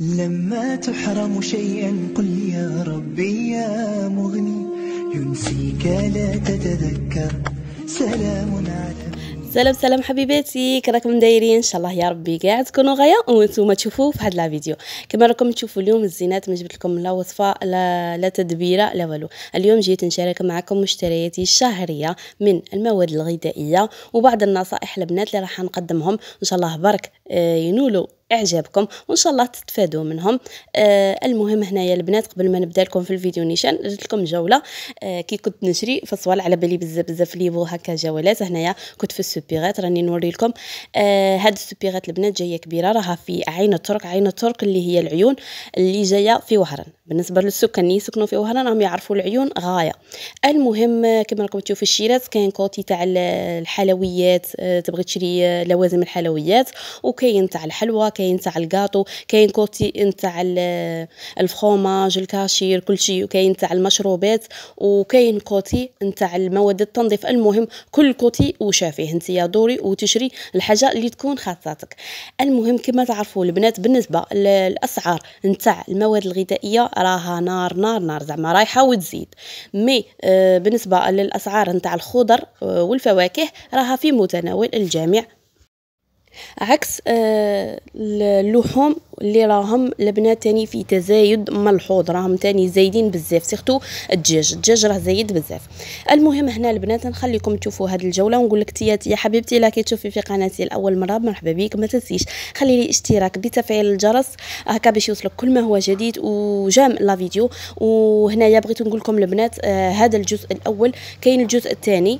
لما تحرم شيئا قل يا ربي يا مغني ينسيك لا تتذكر سلام على سلام سلام حبيباتي كراكم دايرين ان شاء الله يا ربي كاع تكونوا غايه وانتم تشوفوا في هاد لا فيديو كما راكم تشوفوا اليوم الزينات ما جبت لكم لا وصفه لا, لا تدبيره لا والو اليوم جيت نشارك معكم مشترياتي الشهريه من المواد الغذائيه وبعض النصائح البنات اللي راح نقدمهم ان شاء الله برك آه، ينولوا اعجابكم وان شاء الله تتفادوا منهم آه المهم هنايا البنات قبل ما نبدا لكم في الفيديو نيشان درت لكم جوله آه كي كنت نشري فصوال على بالي بزاف بزاف ليفو هكا جولات هنايا كنت في السوبيغات راني نوري لكم آه هاد السوبيغات البنات جايه كبيره راها في عين الترك عين الترك اللي هي العيون اللي جايه في وهران بالنسبه للسكان اللي يسكنوا في وهران راهم يعرفوا العيون غايه المهم كما راكم تشوفوا في الشيرات كاين كوتي تاع الحلويات آه، تبغي تشري آه، لوازم الحلويات وكاين تاع الحلوى كاين تاع الكاطو كاين كوتي تاع الفخوماج الكاشير كل شيء وكاين تاع المشروبات وكاين كوتي تاع المواد التنظيف المهم كل كوتي وشافيه انت يا دوري وتشري الحاجه اللي تكون خاصاتك المهم كما تعرفوا البنات بالنسبه للاسعار نتاع المواد الغذائيه راها نار نار نار زعما رايحه وتزيد مي آه، بالنسبه للاسعار نتاع الخضر آه، والفواكه راها في متناول الجميع عكس آه، اللحوم اللي راهم لبنه تاني في تزايد ملحوظ راهم تاني زايدين بزاف سيرتو الدجاج الدجاج راه زايد بزاف المهم هنا البنات نخليكم تشوفوا هذه الجوله ونقول لك يا حبيبتي لا تشوفي في قناتي لاول مره مرحبا بك ما تنسيش خلي لي اشتراك بتفعيل الجرس هكا باش يوصلك كل ما هو جديد وجام لا فيديو وهنايا بغيت نقول لكم البنات آه، هذا الجزء الاول كاين الجزء الثاني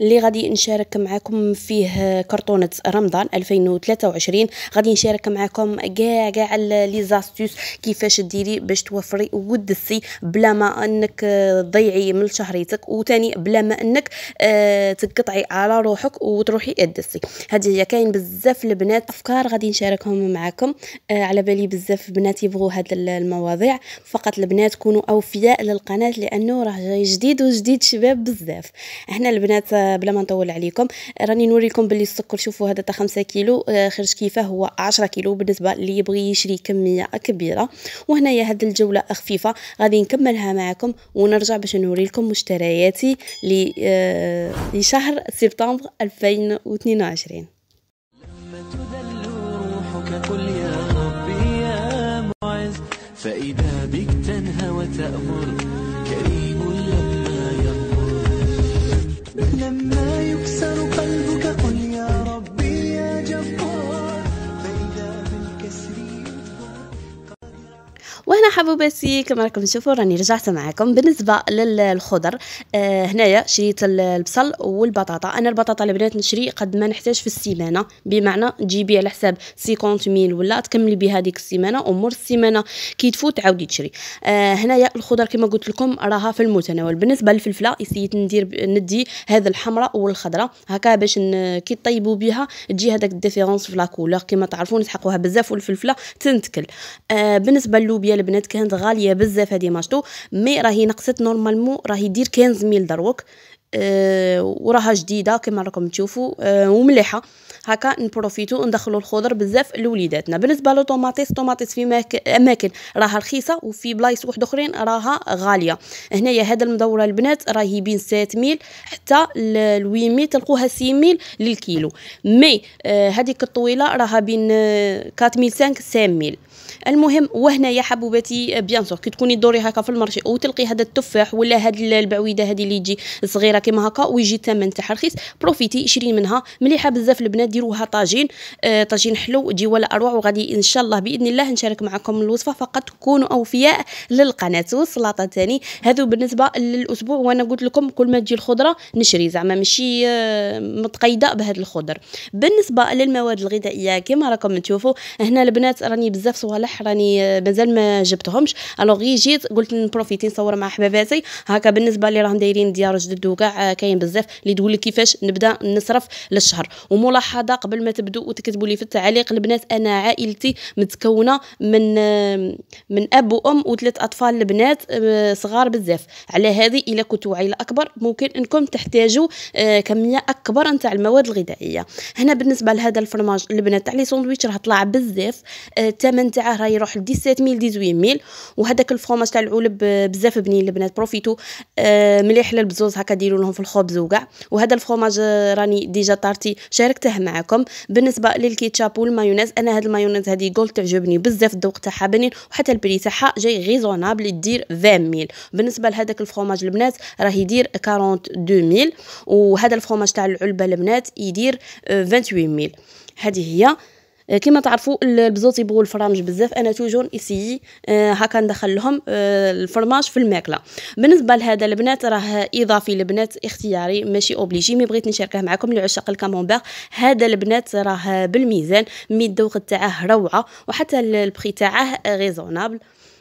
اللي غادي نشارك معكم فيه كرتونة رمضان 2023 غادي نشارك معكم كاع كاع لي زاستوس كيفاش ديري باش توفري ودسي بلا ما انك تضيعي من شهريتك وتاني بلا ما انك أه تقطعي على روحك وتروحي ادسي هذه هي كاين بزاف البنات افكار غادي نشاركهم معكم أه على بالي بزاف بنات يبغوا هاد المواضيع فقط البنات كونوا اوفياء للقناه لانه راه جاي جديد وجديد شباب بزاف هنا البنات بلا ما نطول عليكم راني نوريكم باللي السكر شوفوا هذا تاع 5 كيلو آه، خرج كيفاه هو 10 كيلو بالنسبه اللي يبغي يشري كميه كبيره وهنايا هذه الجوله خفيفه غادي نكملها معكم ونرجع باش نوري لكم مشترياتي لشهر آه، سبتمبر 2022 كل يا ربي يا معز فإذا بك تنهى وتأمر لما يكسر مرحبا باسي كما راكم تشوفوا راني رجعت معكم بالنسبه للخضر آه هنايا شريت البصل والبطاطا انا البطاطا البنات نشري قد ما نحتاج في السيمانه بمعنى تجيبي على حساب 50 ميل ولا تكملي بها ديك السيمانه ومور السيمانه كي تفوت عاودي تشري آه هنايا الخضر كما قلت لكم راها في المتناول بالنسبه للفلفله سيت ندير ندي هذا الحمراء والخضراء هكا باش كي طيبوا بها تجي هذاك الديفيرونس في لاكولور كما تعرفون تحقوها بزاف والفلفله تنتكل آه بالنسبه للوبيا البنات كانت غاليه بزاف هذه ماشطو مي راهي نقصت نورمالمون راهي دير 15000 ميل دروك آه، وراها جديده كما راكم تشوفوا آه، ومليحه هكا نبروفيتو ندخلوا الخضر بزاف لوليداتنا بالنسبه للطوماطيس طوماطيس في اماكن راها رخيصه وفي بلايص واحد اخرين راها غاليه هنايا هذا المدوره البنات راهي بين 7 ميل حتى ل 800 تلقوها 6 ميل للكيلو مي هذيك آه، الطويله راها بين 4 ميل 5 ميل المهم وهنايا حبوباتي بيان سور كي تكوني دوري هكا في المرشي وتلقي هذا التفاح ولا هاد البعويده هذه اللي تجي صغيره دايرها كيما هكا ويجي الثمن تاعها رخيص بروفيتي شري منها مليحه بزاف البنات ديروها طاجين آه طاجين حلو تجي ولا اروع وغادي ان شاء الله باذن الله نشارك معكم الوصفه فقط كونوا اوفياء للقناه والسلطه تاني هذو بالنسبه للاسبوع وانا قلت لكم كل ما تجي الخضره نشري زعما ماشي آه متقيده بهذا الخضر بالنسبه للمواد الغذائيه كما راكم تشوفوا هنا البنات راني بزاف صوالح راني آه، مازال ما جبتهمش الوغ جيت قلت نبروفيتي نصور مع حباباتي هكا بالنسبه اللي راهم دايرين ديار جدد كاين بزاف اللي تقول لك كيفاش نبدا نصرف للشهر وملاحظه قبل ما تبدو وتكتبوا لي في التعليق البنات انا عائلتي متكونه من من اب وام وثلاث اطفال البنات آه، صغار بزاف على هذه الا كنتوا عائله اكبر ممكن انكم تحتاجوا آه، كميه اكبر نتاع المواد الغذائيه هنا بالنسبه لهذا الفرماج البنات تاع لي ساندويتش راه طلع بزاف آه، الثمن تاعه راه يروح ل 17 ميل 18 ميل وهذاك الفرماج تاع العولب بزاف بنين البنات بروفيتو مليح للبزوز هكا ديروا نديروا لهم في الخبز وكاع وهذا الفرماج راني ديجا طارتي شاركته معكم بالنسبه للكيتشاب والمايونيز انا هاد المايونيز هذه جولد تعجبني بزاف الذوق تاعها بنين وحتى البري تاعها جاي غيزونابل دير 20000 ميل بالنسبه لهذاك الفرماج البنات راه يدير 42000 ميل وهذا الفرماج تاع العلبه البنات يدير 28000 ميل هذه هي آه، كما تعرفوا البزوط يبغوا الفرامج بزاف انا توجور ايسي آه، هكا ندخل لهم آه، الفرماج في الماكله بالنسبه لهذا البنات راه اضافي البنات اختياري ماشي اوبليجي مي بغيت نشاركه معكم لعشاق الكامونبير هذا البنات راه بالميزان مي الذوق تاعه روعه وحتى البخي تاعه ريزونابل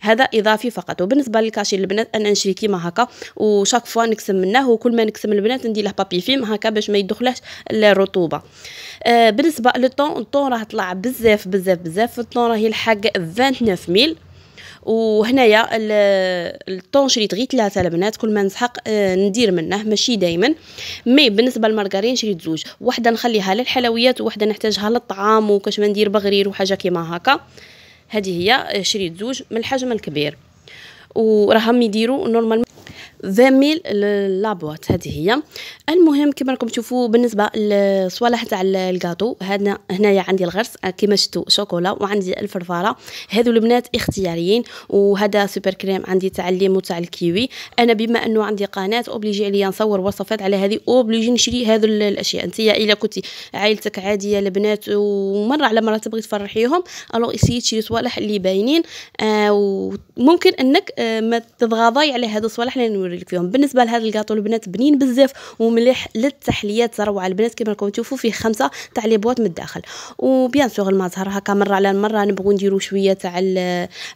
هذا اضافي فقط وبالنسبه للكاشي البنات انا نشري كيما هكا وشاك فوا نقسم منه وكل ما نقسم البنات ندير له بابي فيم هكا باش ما يدخلهش الرطوبه آه بالنسبه للطون الطون راه طلع بزاف بزاف بزاف الطون راه يلحق 29 ميل وهنايا الطون شريت غير ثلاثه البنات كل ما نسحق آه، ندير منه ماشي دائما مي بالنسبه للمارغرين شريت زوج وحده نخليها للحلويات وحده نحتاجها للطعام وكاش ما ندير بغرير وحاجه كيما هكا هذه هي شريط زوج من الحجم الكبير وراهم يديروا نورمال فاميل لابوات هذه هي المهم كما راكم تشوفوا بالنسبه للصوالح تاع الكاطو هنا هنايا عندي الغرس آه، كما شفتوا شوكولا وعندي الفرفاره هذو البنات اختياريين وهذا سوبر كريم عندي تاع الليمو تاع الكيوي انا بما انه عندي قناه اوبليجي عليا نصور وصفات على هذه اوبليجي نشري هذو الاشياء انت الا كنتي عائلتك عاديه البنات ومره على مره تبغي تفرحيهم الو اسيي تشري صوالح اللي باينين آه وممكن انك آه ما تتغاضاي على هذو الصوالح لانه لك فيهم بالنسبه لهذا الكاطو البنات بنين بزاف ومليح للتحليات روعه البنات كما راكم تشوفوا فيه خمسه تاع لي بواط من الداخل وبيان سور المزهر هكا مره على مره نبغوا نديروا شويه تاع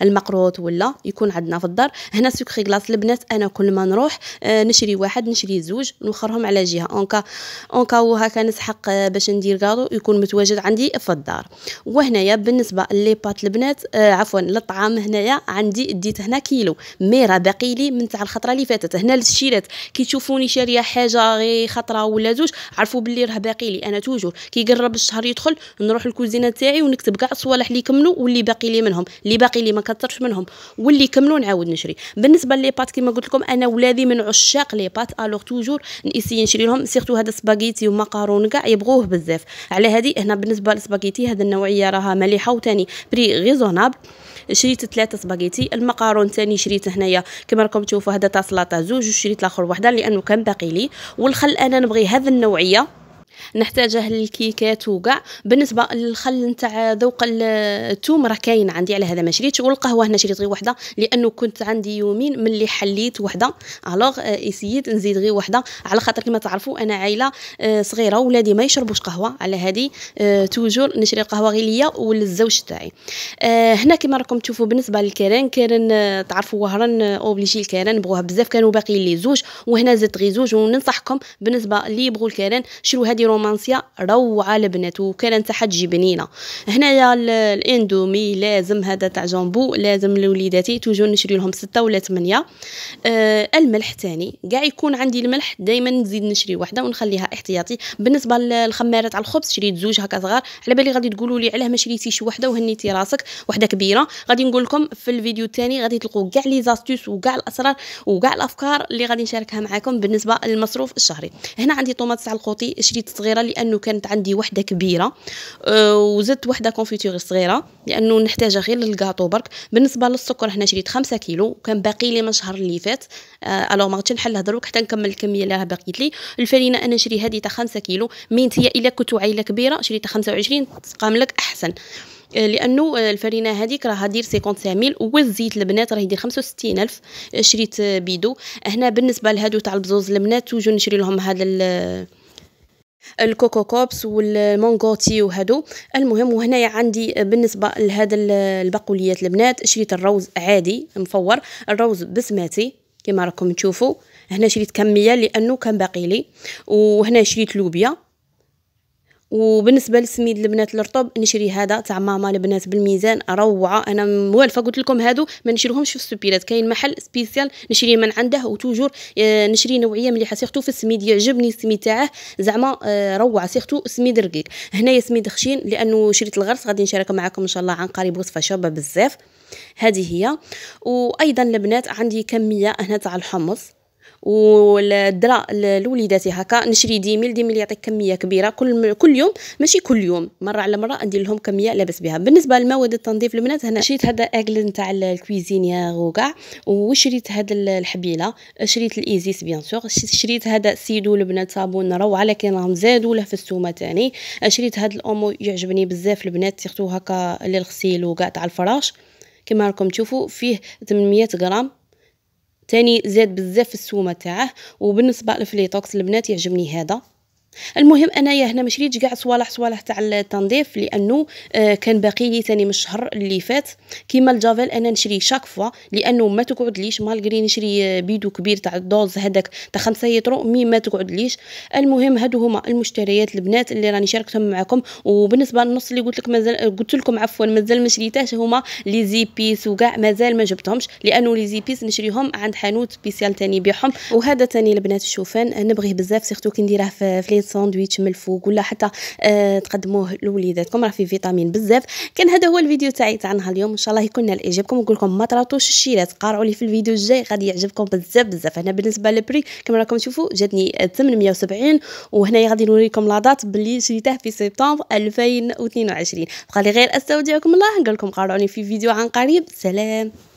المقروط ولا يكون عندنا في الدار هنا سكري كلاص البنات انا كل ما نروح آه، نشري واحد نشري زوج نوخرهم على جهه اونكا اونكا وهكا نسحق آه، باش ندير كاطو يكون متواجد عندي في الدار وهنايا بالنسبه لي بات البنات آه، عفوا للطعام هنايا عندي ديت هنا كيلو مي راه باقي لي من تاع الخطره اللي فاتت فاتت هنا كي تشوفوني شاريه حاجه غير خطره ولا زوج عرفوا باللي راه باقي لي انا توجور كي قرب الشهر يدخل نروح الكوزينه تاعي ونكتب كاع الصوالح اللي كملوا واللي باقي لي منهم اللي باقي لي ما كثرش منهم واللي كملوا نعاود نشري بالنسبه لي بات كيما قلت لكم انا ولادي من عشاق لي بات الوغ توجور نسي نشري لهم سيرتو هذا سباغيتي ومقارون كاع يبغوه بزاف على هذه هنا بالنسبه للسباغيتي هذه النوعيه راها مليحه وثاني بري غيزونابل شريت ثلاثه سباغيتي المقارون ثاني شريت هنايا كما راكم تشوفوا هذا تاع سلاطه زوج وشريت الاخر وحده لانه كان باقي لي والخل انا نبغي هذا النوعيه نحتاجه للكيكات وكاع بالنسبه للخل نتاع ذوق الثوم راه كاين عندي على هذا ما شريتش والقهوه هنا شريت غير وحده لانه كنت عندي يومين ملي حليت وحده الوغ اسييت نزيد غير وحده على خاطر كما تعرفوا انا عائله آه، صغيره ولادي ما يشربوش قهوه على هذه آه، توجور نشري قهوه غير ليا وللزوج تاعي آه، هنا كما راكم تشوفوا بالنسبه للكران كران تعرفوا وهران اوبليجي الكران بغوها بزاف كانوا باقيين لي زوج وهنا زدت غير زوج وننصحكم بالنسبه اللي يبغوا الكران شرو هذه رومانسيه روعه لبنات وكانت حتجي بنينه هنايا الاندومي لازم هذا تاع جامبو لازم لوليداتي توجو نشري لهم ستة ولا ثمانية آه الملح تاني كاع يكون عندي الملح دائما نزيد نشري وحده ونخليها احتياطي بالنسبه للخمارات على الخبز شريت زوج هكا صغار على بالي غادي تقولوا لي علاه ما شريتيش وحده وهنيتي راسك وحده كبيره غادي نقول لكم في الفيديو الثاني غادي تلقوا كاع لي زاستوس وكاع الاسرار وكاع الافكار اللي غادي نشاركها معكم بالنسبه للمصروف الشهري هنا عندي طوماط تاع القوطي شريت صغيره لانه كانت عندي وحده كبيره آه، وزدت وحده كونفيتير صغيره لانه نحتاجها غير للكاطو برك بالنسبه للسكر هنا شريت خمسة كيلو وكان باقي لي من الشهر اللي فات آه، الو ما غاديش نحلها دروك حتى نكمل الكميه اللي راه باقيت لي الفرينه انا نشري هذه تاع 5 كيلو مين هي الا كنت عائله كبيره شريتها 25 تقام لك احسن آه، لانه الفرينه هذيك راها دير 55000 والزيت البنات راه يدير 65000 شريت بيدو هنا بالنسبه لهادو تاع البزوز البنات توجو نشري لهم هذا الكوكو كوبس والمونغوتي وهادو المهم وهنايا عندي بالنسبه لهذا البقوليات البنات شريت الروز عادي مفور الروز بسماتي كما راكم تشوفوا هنا شريت كميه لانه كان باقي لي وهنا شريت لوبيا وبالنسبه لسميد البنات الرطب نشري هذا تاع ماما البنات بالميزان روعه انا موالفه قلت لكم هادو ما نشريهمش في السوبيلات كاين محل سبيسيال نشري من عنده وتوجور آه، نشري نوعيه مليحه سيختو في السميد يعجبني السميد تاعه زعما آه، روعه سيختو سميد رقيق هنايا سميد خشين لانه شريت الغرس غادي نشارك معكم ان شاء الله عن قريب وصفه شابه بزاف هذه هي وايضا البنات عندي كميه هنا تاع الحمص والدرا لوليداتي هكا نشري ديميل ديميل يعطيك كميه كبيره كل كل يوم ماشي كل يوم مره على مره ندير لهم كميه لاباس بها بالنسبه لمواد التنظيف البنات هنا شريت هذا اكل نتاع يا وكاع وشريت هذا الحبيله شريت الايزيس بيان سور شريت هذا سيدو البنات صابون روعه لكن راهم زادوا له في السومه تاني شريت هذا الامو يعجبني بزاف البنات سيرتو هكا للغسيل وكاع تاع الفراش كما راكم تشوفوا فيه 800 غرام تاني زاد بزاف السومه تاعه وبالنسبه لفليتوكس البنات يعجبني هذا المهم انايا هنا ما شريتش كاع صوالح صوالح تاع التنظيف لانه آه كان باقي لي ثاني من الشهر اللي فات كيما الجافيل انا نشري شاك فوا لانه ما تقعد ليش مالغري نشري آه، بيدو كبير تاع الدوز هذاك تاع 5 يترو مي ما تقعد ليش المهم هادو هما المشتريات البنات اللي راني شاركتهم معكم وبالنسبه للنص اللي قلت لك مازال قلت لكم عفوا مازال ما شريتهاش هما لي زيبيس وكاع مازال ما جبتهمش لانه لي زيبيس نشريهم عند حانوت سبيسيال تاني بيعهم وهذا تاني البنات الشوفان نبغيه بزاف سيرتو كي نديره في صينيه ساندويتش من الفوق ولا حتى آه تقدموه لوليداتكم راه فيه فيتامين بزاف كان هذا هو الفيديو تاعي تاع نهار اليوم ان شاء الله يكون نال اعجابكم ونقول لكم ما طراطوش الشيرات قارعوا لي في الفيديو الجاي غادي يعجبكم بزاف بزاف هنا بالنسبه للبري كما راكم تشوفوا جاتني 870 وهنايا غادي نوريكم دات بلي شريته في سبتمبر 2022 بقى لي غير استودعكم الله نقول لكم قارعوني في فيديو عن قريب سلام